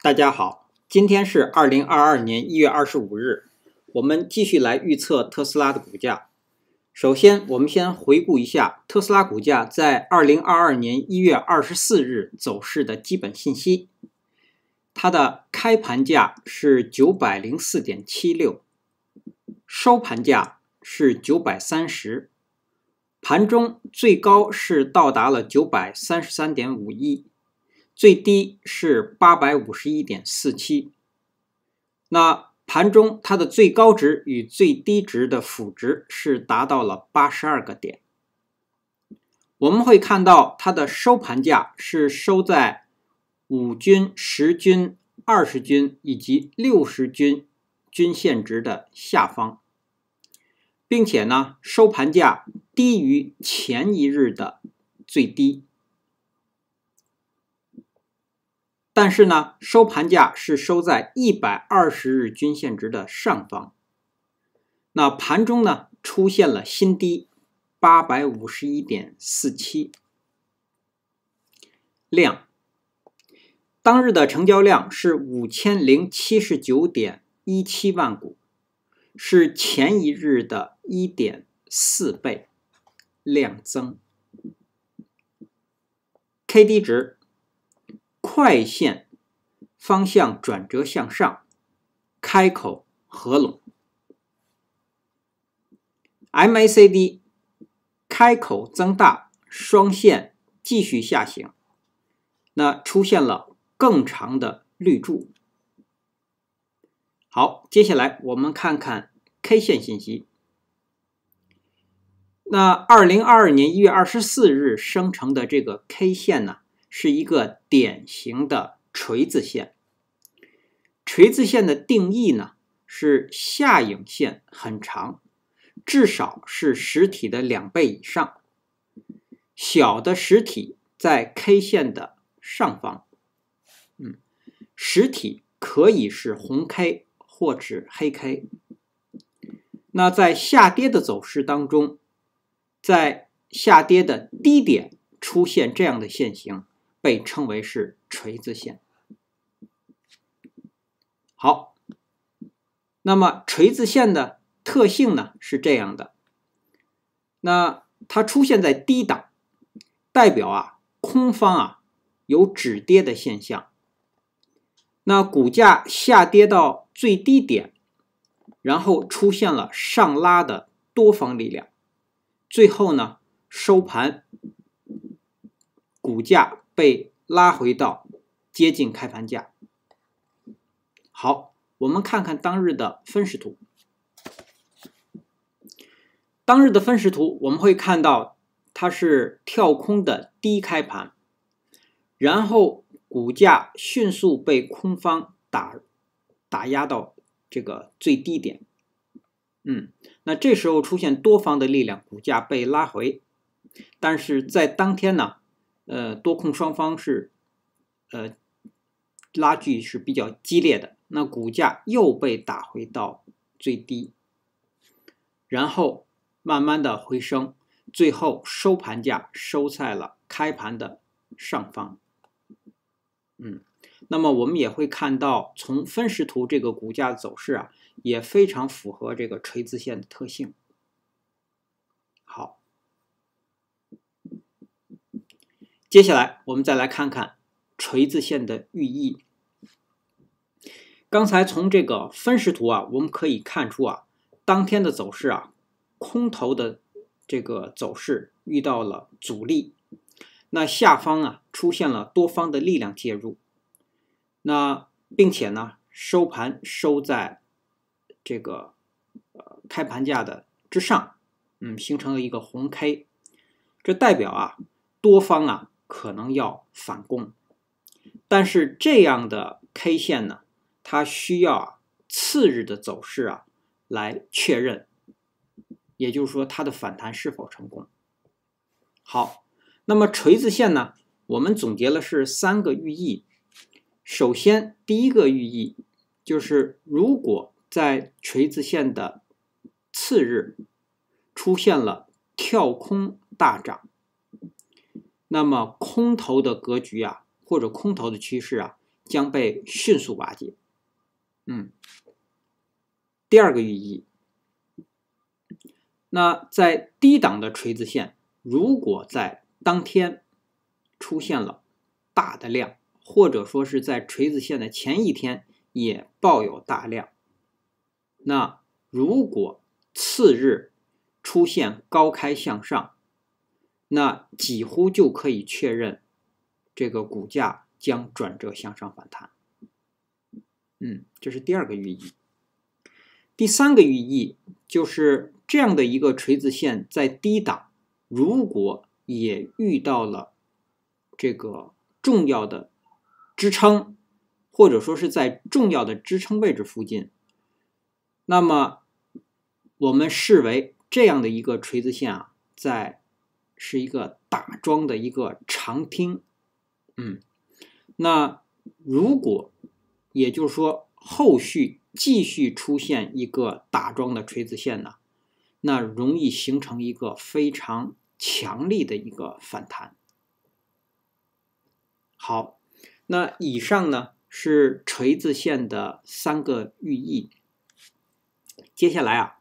大家好，今天是二零二二年一月二十五日，我们继续来预测特斯拉的股价。首先，我们先回顾一下特斯拉股价在二零二二年一月二十四日走势的基本信息。它的开盘价是九百零四点七六，收盘价是九百三十，盘中最高是到达了九百三十三点五一。最低是八百五十一点四七，那盘中它的最高值与最低值的幅值是达到了八十二个点。我们会看到它的收盘价是收在五均、十均、二十均以及六十均均线值的下方，并且呢，收盘价低于前一日的最低。但是呢，收盘价是收在一百二十日均线值的上方。那盘中呢，出现了新低，八百五十一点四七。量，当日的成交量是五千零七十九点一七万股，是前一日的一点四倍，量增。K D 值。快线方向转折向上，开口合拢，MACD 开口增大，双线继续下行，那出现了更长的绿柱。好，接下来我们看看 K 线信息。那二零二二年一月二十四日生成的这个 K 线呢？是一个典型的锤子线。锤子线的定义呢，是下影线很长，至少是实体的两倍以上。小的实体在 K 线的上方，嗯，实体可以是红 K 或者黑 K。那在下跌的走势当中，在下跌的低点出现这样的线形。被称为是锤子线。好，那么锤子线的特性呢是这样的，那它出现在低档，代表啊空方啊有止跌的现象。那股价下跌到最低点，然后出现了上拉的多方力量，最后呢收盘，股价。被拉回到接近开盘价。好，我们看看当日的分时图。当日的分时图，我们会看到它是跳空的低开盘，然后股价迅速被空方打打压到这个最低点。嗯，那这时候出现多方的力量，股价被拉回，但是在当天呢？呃，多空双方是，呃，拉锯是比较激烈的，那股价又被打回到最低，然后慢慢的回升，最后收盘价收在了开盘的上方，嗯，那么我们也会看到，从分时图这个股价走势啊，也非常符合这个锤子线的特性，好。接下来我们再来看看锤子线的寓意。刚才从这个分时图啊，我们可以看出啊，当天的走势啊，空头的这个走势遇到了阻力，那下方啊出现了多方的力量介入，那并且呢收盘收在这个呃开盘价的之上，嗯，形成了一个红 K，这代表啊多方啊。可能要反攻，但是这样的 K 线呢，它需要啊次日的走势啊来确认，也就是说它的反弹是否成功。好，那么锤子线呢，我们总结了是三个寓意。首先，第一个寓意就是，如果在锤子线的次日出现了跳空大涨。那么空头的格局啊，或者空头的趋势啊，将被迅速瓦解。嗯，第二个寓意，那在低档的锤子线，如果在当天出现了大的量，或者说是在锤子线的前一天也抱有大量，那如果次日出现高开向上。那几乎就可以确认，这个股价将转折向上反弹。嗯，这是第二个寓意。第三个寓意就是这样的一个锤子线在低档，如果也遇到了这个重要的支撑，或者说是在重要的支撑位置附近，那么我们视为这样的一个锤子线啊，在。是一个打桩的一个长听，嗯，那如果，也就是说后续继续出现一个打桩的锤子线呢，那容易形成一个非常强力的一个反弹。好，那以上呢是锤子线的三个寓意，接下来啊。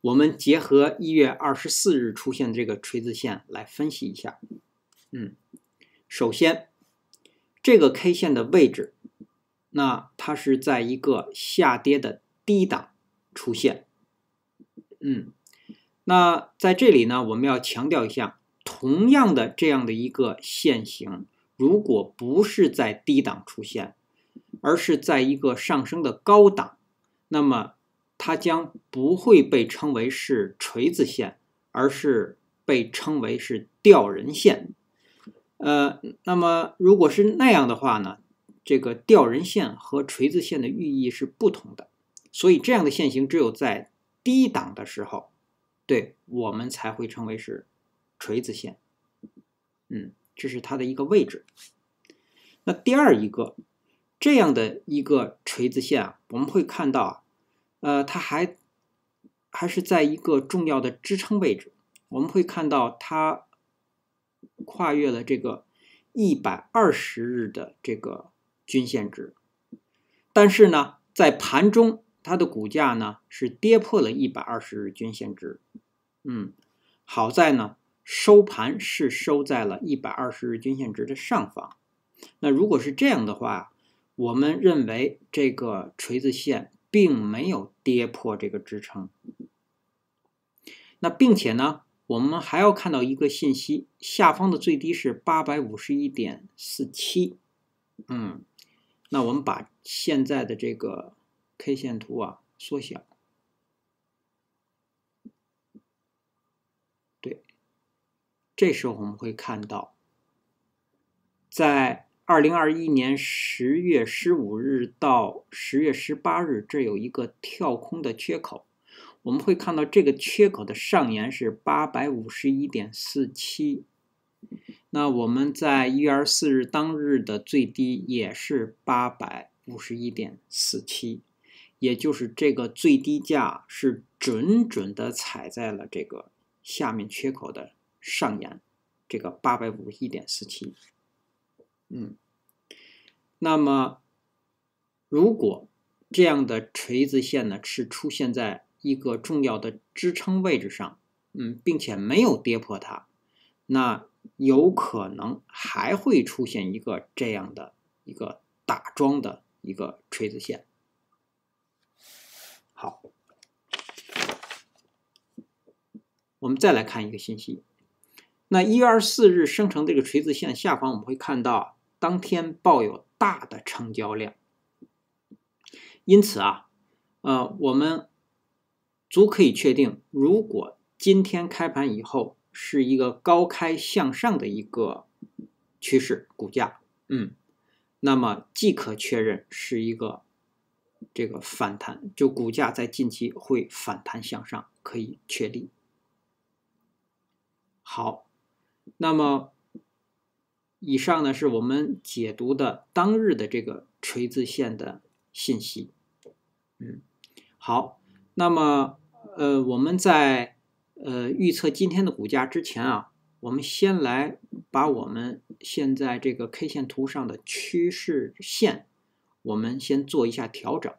我们结合一月二十四日出现这个锤子线来分析一下。嗯，首先，这个 K 线的位置，那它是在一个下跌的低档出现。嗯，那在这里呢，我们要强调一下，同样的这样的一个线型，如果不是在低档出现，而是在一个上升的高档，那么。它将不会被称为是锤子线，而是被称为是吊人线。呃，那么如果是那样的话呢？这个吊人线和锤子线的寓意是不同的，所以这样的线型只有在低档的时候，对我们才会称为是锤子线。嗯，这是它的一个位置。那第二一个这样的一个锤子线啊，我们会看到啊。呃，它还还是在一个重要的支撑位置，我们会看到它跨越了这个一百二十日的这个均线值，但是呢，在盘中它的股价呢是跌破了一百二十日均线值，嗯，好在呢收盘是收在了一百二十日均线值的上方，那如果是这样的话，我们认为这个锤子线。并没有跌破这个支撑，那并且呢，我们还要看到一个信息，下方的最低是八百五十一点四七，嗯，那我们把现在的这个 K 线图啊缩小，对，这时候我们会看到，在。二零二一年十月十五日到十月十八日，这有一个跳空的缺口。我们会看到这个缺口的上沿是八百五十一点四七。那我们在一月四日当日的最低也是八百五十一点四七，也就是这个最低价是准准的踩在了这个下面缺口的上沿，这个八百五十一点四七。嗯。那么，如果这样的锤子线呢是出现在一个重要的支撑位置上，嗯，并且没有跌破它，那有可能还会出现一个这样的一个打桩的一个锤子线。好，我们再来看一个信息，那一月二十四日生成这个锤子线下方，我们会看到当天报有。大的成交量，因此啊，呃，我们足可以确定，如果今天开盘以后是一个高开向上的一个趋势，股价，嗯，那么即可确认是一个这个反弹，就股价在近期会反弹向上，可以确立。好，那么。以上呢是我们解读的当日的这个锤子线的信息。嗯，好，那么呃，我们在呃预测今天的股价之前啊，我们先来把我们现在这个 K 线图上的趋势线，我们先做一下调整。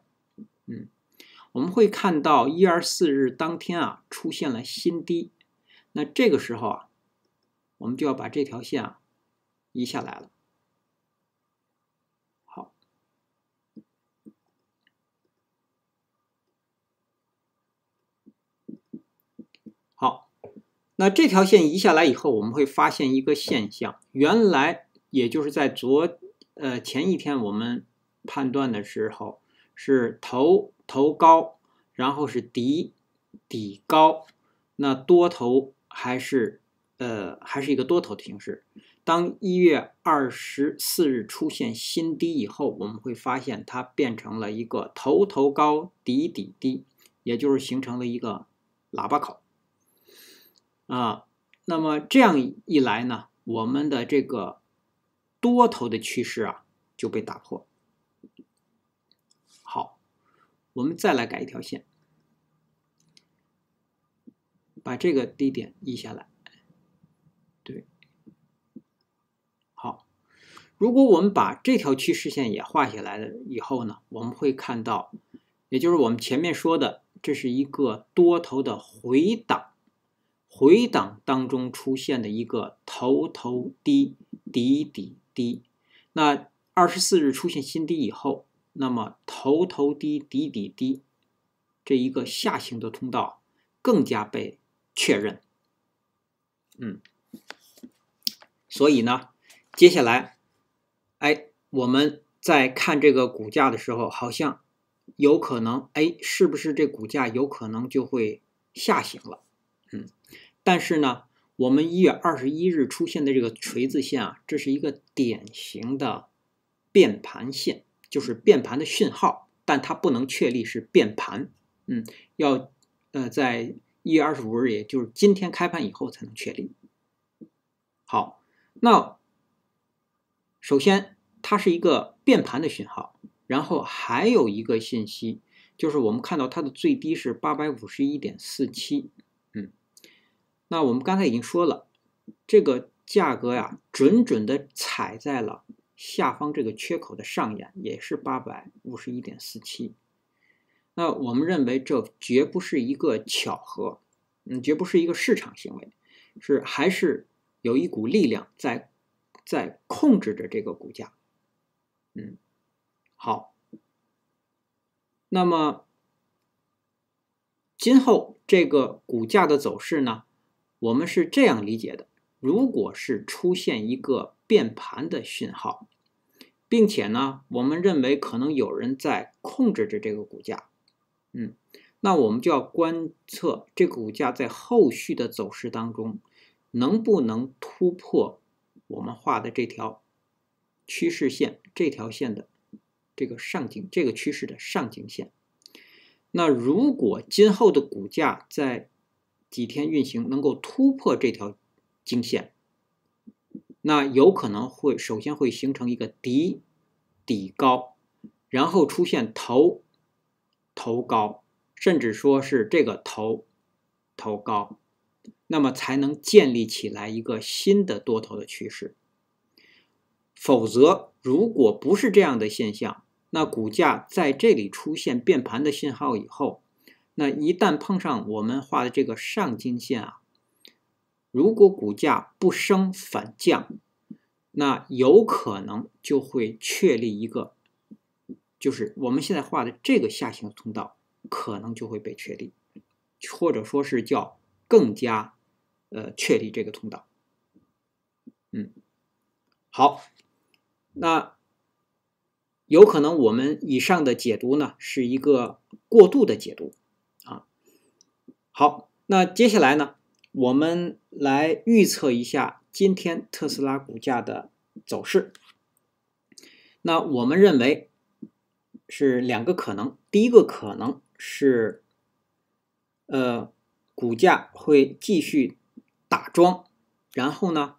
嗯，我们会看到一、二、四日当天啊出现了新低，那这个时候啊，我们就要把这条线啊。移下来了，好，好，那这条线移下来以后，我们会发现一个现象，原来也就是在昨呃前一天我们判断的时候是头头高，然后是底底高，那多头还是呃还是一个多头的形式。当一月二十四日出现新低以后，我们会发现它变成了一个头头高底底低，也就是形成了一个喇叭口啊。那么这样一来呢，我们的这个多头的趋势啊就被打破。好，我们再来改一条线，把这个低点移下来，对。如果我们把这条趋势线也画下来了以后呢，我们会看到，也就是我们前面说的，这是一个多头的回档，回档当中出现的一个头头低底底低，那二十四日出现新低以后，那么头头低底底低，这一个下行的通道更加被确认，嗯，所以呢，接下来。哎，我们在看这个股价的时候，好像有可能，哎，是不是这股价有可能就会下行了？嗯，但是呢，我们一月二十一日出现的这个锤子线啊，这是一个典型的变盘线，就是变盘的讯号，但它不能确立是变盘，嗯，要呃，在一月二十五日，也就是今天开盘以后才能确立。好，那。首先，它是一个变盘的讯号，然后还有一个信息，就是我们看到它的最低是八百五十一点四七，嗯，那我们刚才已经说了，这个价格呀，准准的踩在了下方这个缺口的上沿，也是八百五十一点四七，那我们认为这绝不是一个巧合，嗯，绝不是一个市场行为，是还是有一股力量在。在控制着这个股价，嗯，好，那么今后这个股价的走势呢？我们是这样理解的：如果是出现一个变盘的讯号，并且呢，我们认为可能有人在控制着这个股价，嗯，那我们就要观测这个股价在后续的走势当中能不能突破。我们画的这条趋势线，这条线的这个上颈，这个趋势的上颈线。那如果今后的股价在几天运行能够突破这条经线，那有可能会首先会形成一个底底高，然后出现头头高，甚至说是这个头头高。那么才能建立起来一个新的多头的趋势，否则，如果不是这样的现象，那股价在这里出现变盘的信号以后，那一旦碰上我们画的这个上金线啊，如果股价不升反降，那有可能就会确立一个，就是我们现在画的这个下行通道，可能就会被确立，或者说是叫更加。呃，确立这个通道。嗯，好，那有可能我们以上的解读呢，是一个过度的解读啊。好，那接下来呢，我们来预测一下今天特斯拉股价的走势。那我们认为是两个可能，第一个可能是，呃，股价会继续。打桩，然后呢，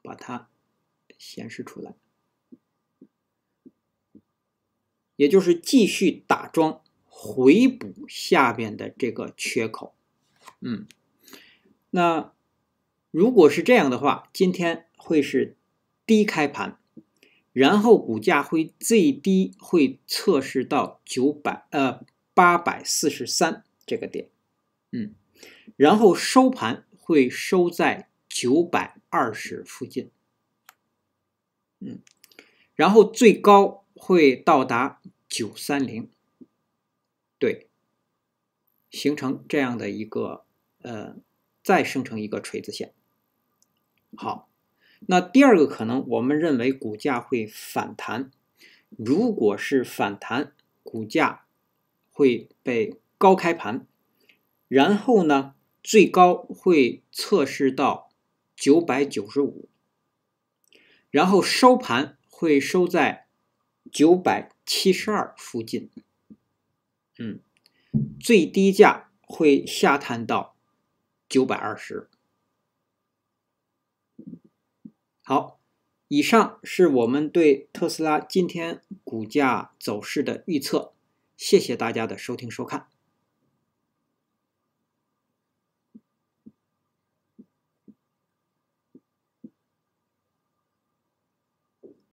把它显示出来，也就是继续打桩回补下边的这个缺口。嗯，那如果是这样的话，今天会是低开盘，然后股价会最低会测试到九百呃八百四十三这个点。嗯。然后收盘会收在九百二十附近，嗯，然后最高会到达九三零，对，形成这样的一个呃，再生成一个锤子线。好，那第二个可能，我们认为股价会反弹，如果是反弹，股价会被高开盘，然后呢？最高会测试到九百九十五，然后收盘会收在九百七十二附近。嗯，最低价会下探到九百二十。好，以上是我们对特斯拉今天股价走势的预测。谢谢大家的收听收看。